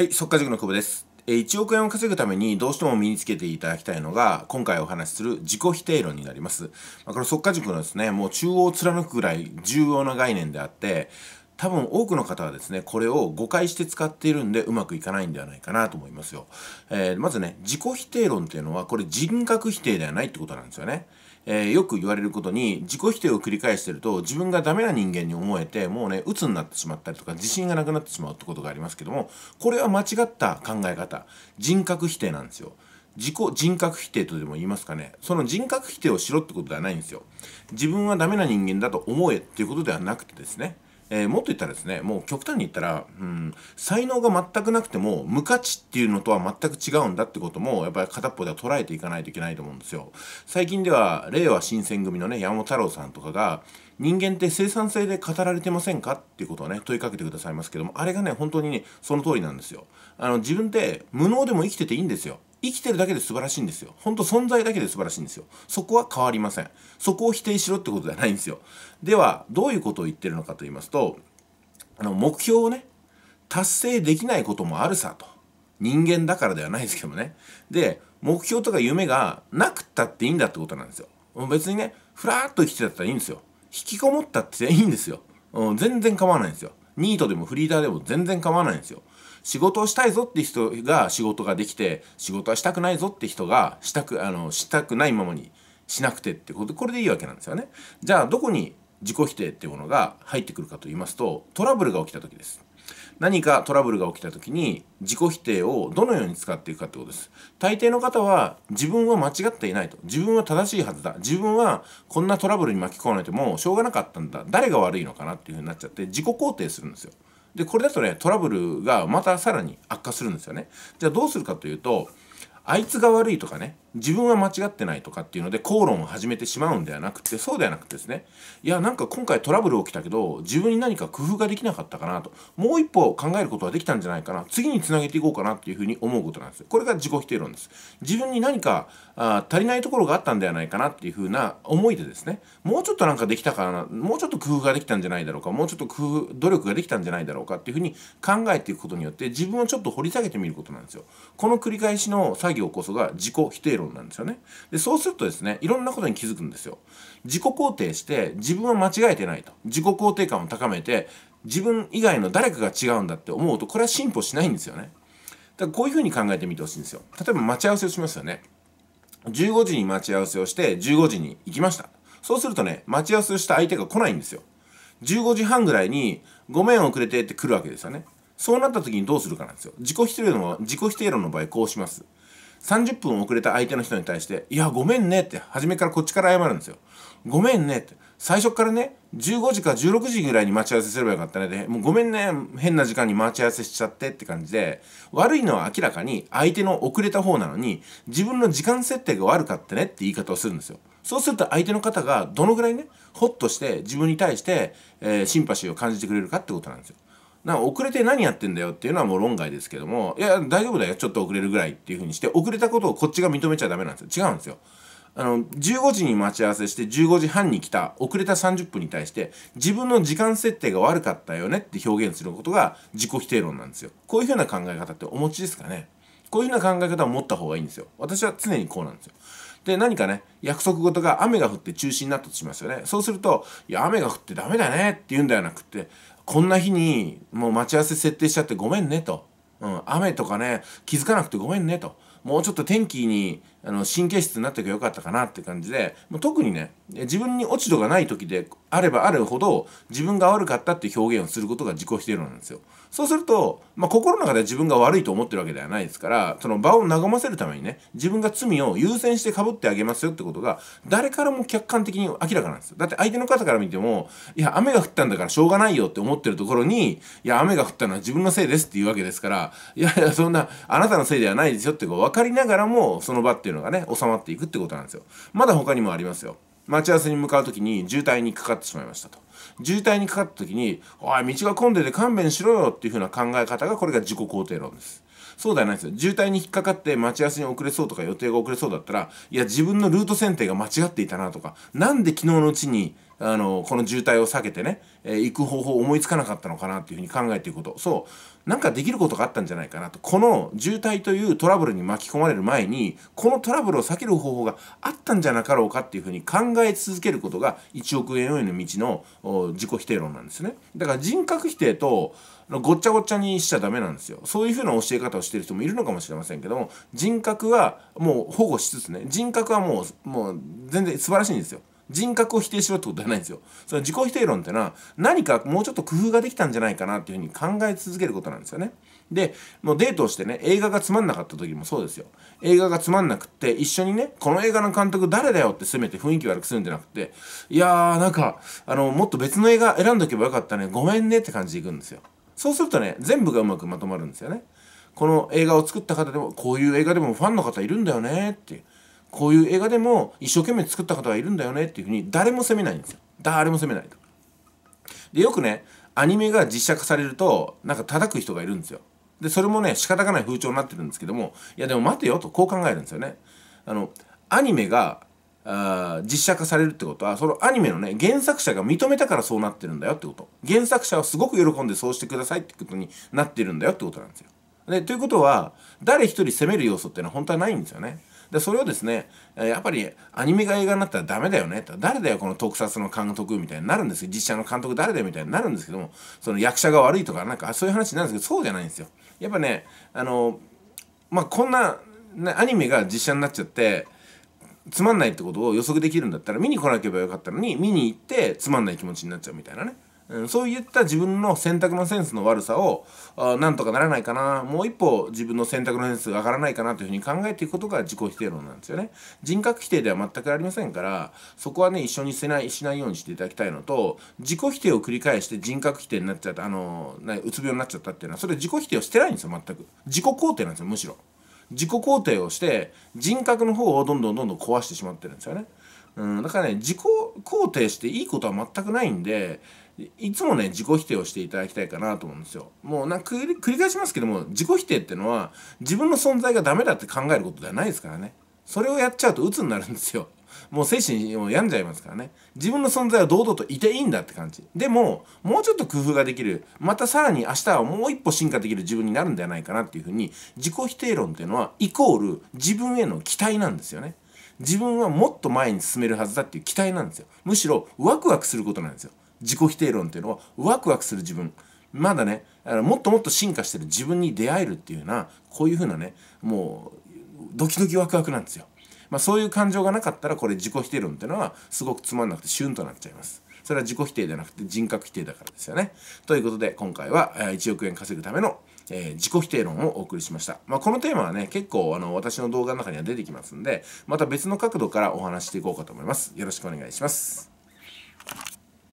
はい、速稼塾の久保です。1億円を稼ぐためにどうしても身につけていただきたいのが今回お話しする自己否定論になります。まこの速稼塾のですね、もう中央を貫くぐらい重要な概念であって多分多くの方はですね、これを誤解して使っているんでうまくいかないんではないかなと思いますよ。えー、まずね、自己否定論っていうのはこれ人格否定ではないってことなんですよね。えー、よく言われることに自己否定を繰り返してると自分がダメな人間に思えてもうね鬱になってしまったりとか自信がなくなってしまうってことがありますけどもこれは間違った考え方人格否定なんですよ。自己人格否定とでも言いますかねその人格否定をしろってことではないんですよ。自分はダメな人間だと思えっていうことではなくてですねえー、もっと言ったらですね、もう極端に言ったら、うん、才能が全くなくても、無価値っていうのとは全く違うんだってことも、やっぱり片っぽでは捉えていかないといけないと思うんですよ。最近では、令和新選組のね、山本太郎さんとかが、人間って生産性で語られてませんかっていうことをね、問いかけてくださいますけども、あれがね、本当にね、その通りなんですよ。あの、自分って無能でも生きてていいんですよ。生きてるだけで素晴らしいんですよ。ほんと存在だけで素晴らしいんですよ。そこは変わりません。そこを否定しろってことじゃないんですよ。では、どういうことを言ってるのかと言いますと、あの、目標をね、達成できないこともあるさと。人間だからではないですけどね。で、目標とか夢がなくったっていいんだってことなんですよ。別にね、ふらっと生きてたったらいいんですよ。引きこもったっていいんですよ。うん、全然構わないんですよ。ニートでもフリーターでも全然構わないんですよ。仕事をしたいぞって人が仕事ができて仕事はしたくないぞって人がしたくあのしたくないままにしなくてってことでこれでいいわけなんですよね。じゃあどこに自己否定っていうものが入ってくるかと言いますとトラブルが起きた時です。何かトラブルが起きた時に自己否定をどのように使っていくかってことです。大抵の方は自分は間違っていないと。自分は正しいはずだ。自分はこんなトラブルに巻き込まれてもしょうがなかったんだ。誰が悪いのかなっていうふうになっちゃって自己肯定するんですよ。でこれだとねトラブルがまたさらに悪化するんですよねじゃあどうするかというとあいつが悪いとかね自分は間違ってないとかっていうので口論を始めてしまうんではなくてそうではなくてですねいやなんか今回トラブル起きたけど自分に何か工夫ができなかったかなともう一歩考えることはできたんじゃないかな次につなげていこうかなっていうふうに思うことなんですこれが自己否定論です自分に何かあ足りないところがあったんではないかなっていうふうな思いでですねもうちょっとなんかできたかなもうちょっと工夫ができたんじゃないだろうかもうちょっと工夫努力ができたんじゃないだろうかっていうふうに考えていくことによって自分をちょっと掘り下げてみることなんですよこの繰り返しの作業こそが自己否定論なんですよね。で、そうするとですね、いろんなことに気づくんですよ。自己肯定して、自分は間違えてないと。自己肯定感を高めて、自分以外の誰かが違うんだって思うと、これは進歩しないんですよね。だからこういうふうに考えてみてほしいんですよ。例えば待ち合わせをしますよね。15時に待ち合わせをして、15時に行きました。そうするとね、待ち合わせをした相手が来ないんですよ。15時半ぐらいに、ごめん遅れてって来るわけですよね。そうなった時にどうするかなんですよ。自己否定論自己否定論の場合こうします。30分遅れた相手の人に対して「いやごめんね」って初めからこっちから謝るんですよ「ごめんね」って最初からね15時か16時ぐらいに待ち合わせすればよかったねでもうごめんね変な時間に待ち合わせしちゃってって感じで悪いのは明らかに相手の遅れた方なのに自分の時間設定が悪かったねって言い方をするんですよそうすると相手の方がどのぐらいねホッとして自分に対して、えー、シンパシーを感じてくれるかってことなんですよな遅れて何やってんだよっていうのはもう論外ですけどもいや大丈夫だよちょっと遅れるぐらいっていうふうにして遅れたことをこっちが認めちゃダメなんですよ違うんですよあの15時に待ち合わせして15時半に来た遅れた30分に対して自分の時間設定が悪かったよねって表現することが自己否定論なんですよこういうふうな考え方ってお持ちですかねこういうふうな考え方を持った方がいいんですよ私は常にこうなんですよで何かね約束事が雨が降って中止になったとしますよねそうすると「いや雨が降ってダメだね」って言うんではなくてこんな日にもう待ち合わせ設定しちゃってごめんねと。うん、雨とかね、気づかなくてごめんねと。もうちょっと天気にあの神経質になっておけばよかったかなって感じでもう特にね自分に落ち度がない時であればあるほど自分が悪かったって表現をすることが自己否定論なんですよ。そうすると、まあ、心の中で自分が悪いと思ってるわけではないですからその場を和ませるためにね自分が罪を優先してかぶってあげますよってことが誰からも客観的に明らかなんですよ。だって相手の方から見てもいや雨が降ったんだからしょうがないよって思ってるところにいや雨が降ったのは自分のせいですっていうわけですからいやいやそんなあなたのせいではないですよってこう分かりながらもその場ってっていうのがね収まっていくってことなんですよまだ他にもありますよ待ち合わせに向かう時に渋滞にかかってしまいましたと渋滞にかかった時に「おい道が混んでて勘弁しろよ」っていう風な考え方がこれが自己肯定論ですそうではないですよ渋滞に引っかかって待ち合わせに遅れそうとか予定が遅れそうだったらいや自分のルート選定が間違っていたなとか何で昨日のうちにあのこの渋滞を避けてね、えー、行く方法を思いつかなかったのかなっていうふうに考えていくことそうなんかできることがあったんじゃないかなとこの渋滞というトラブルに巻き込まれる前にこのトラブルを避ける方法があったんじゃなかろうかっていうふうに考え続けることが1億円裕の道の自己否定論なんですねだから人格否定とごっちゃごっちゃにしちゃダメなんですよそういうふうな教え方をしてる人もいるのかもしれませんけども人格はもう保護しつつね人格はもうもう全然素晴らしいんですよ人格を否定しろってことじゃないんですよ。その自己否定論ってのは何かもうちょっと工夫ができたんじゃないかなっていうふうに考え続けることなんですよね。で、もうデートをしてね、映画がつまんなかった時もそうですよ。映画がつまんなくって、一緒にね、この映画の監督誰だよって責めて雰囲気悪くするんじゃなくて、いやーなんか、あの、もっと別の映画選んどけばよかったね、ごめんねって感じでいくんですよ。そうするとね、全部がうまくまとまるんですよね。この映画を作った方でも、こういう映画でもファンの方いるんだよねっていう。こういう映画でも一生懸命作った方がいるんだよねっていうふうに誰も責めないんですよ誰も責めないとでよくねアニメが実写化されるとなんか叩く人がいるんですよでそれもね仕方がない風潮になってるんですけどもいやでも待てよとこう考えるんですよねあのアニメがあ実写化されるってことはそのアニメのね原作者が認めたからそうなってるんだよってこと原作者はすごく喜んでそうしてくださいってことになってるんだよってことなんですよでということは誰一人責める要素っていうのは本当はないんですよねでそれをですねやっぱりアニメが映画になったらダメだよねって誰だよこの特撮の監督みたいになるんですよ実写の監督誰だよみたいになるんですけどもその役者が悪いとかなんかそういう話になるんですけどそうじゃないんですよやっぱねあのまあこんなアニメが実写になっちゃってつまんないってことを予測できるんだったら見に来なければよかったのに見に行ってつまんない気持ちになっちゃうみたいなねうん、そういった自分の選択のセンスの悪さをあなんとかならないかなもう一歩自分の選択のセンスが上がらないかなというふうに考えていくことが自己否定論なんですよね人格否定では全くありませんからそこはね一緒にせないしないようにしていただきたいのと自己否定を繰り返して人格否定になっちゃったあのうつ病になっちゃったっていうのはそれ自己否定をしてないんですよ全く自己肯定なんですよむしろ自己肯定をして人格の方をどんどんどんどん壊してしまってるんですよねうん、だからね自己肯定していいことは全くないんでいつもね自己否定をしていただきたいかなと思うんですよ。もうなんか繰り返しますけども自己否定っていうのは自分の存在がダメだって考えることではないですからね。それをやっちゃうと鬱になるんですよ。もう精神を病んじゃいますからね。自分の存在は堂々といていいんだって感じ。でも、もうちょっと工夫ができる。またさらに明日はもう一歩進化できる自分になるんではないかなっていうふうに、自己否定論っていうのは、イコール自分への期待なんですよね。自分はもっと前に進めるはずだっていう期待なんですよむしろワクワクすることなんですよ自己否定論っていうのはワクワクする自分まだねもっともっと進化してる自分に出会えるっていうようなこういうふうなねもうドキドキワクワクなんですよ、まあ、そういう感情がなかったらこれ自己否定論っていうのはすごくつまんなくてシュンとなっちゃいますそれは自己否定じゃなくて人格否定だからですよねということで今回は1億円稼ぐためのえー、自己否定論をお送りしました。まあ、このテーマはね、結構あの私の動画の中には出てきますんで、また別の角度からお話していこうかと思います。よろしくお願いします。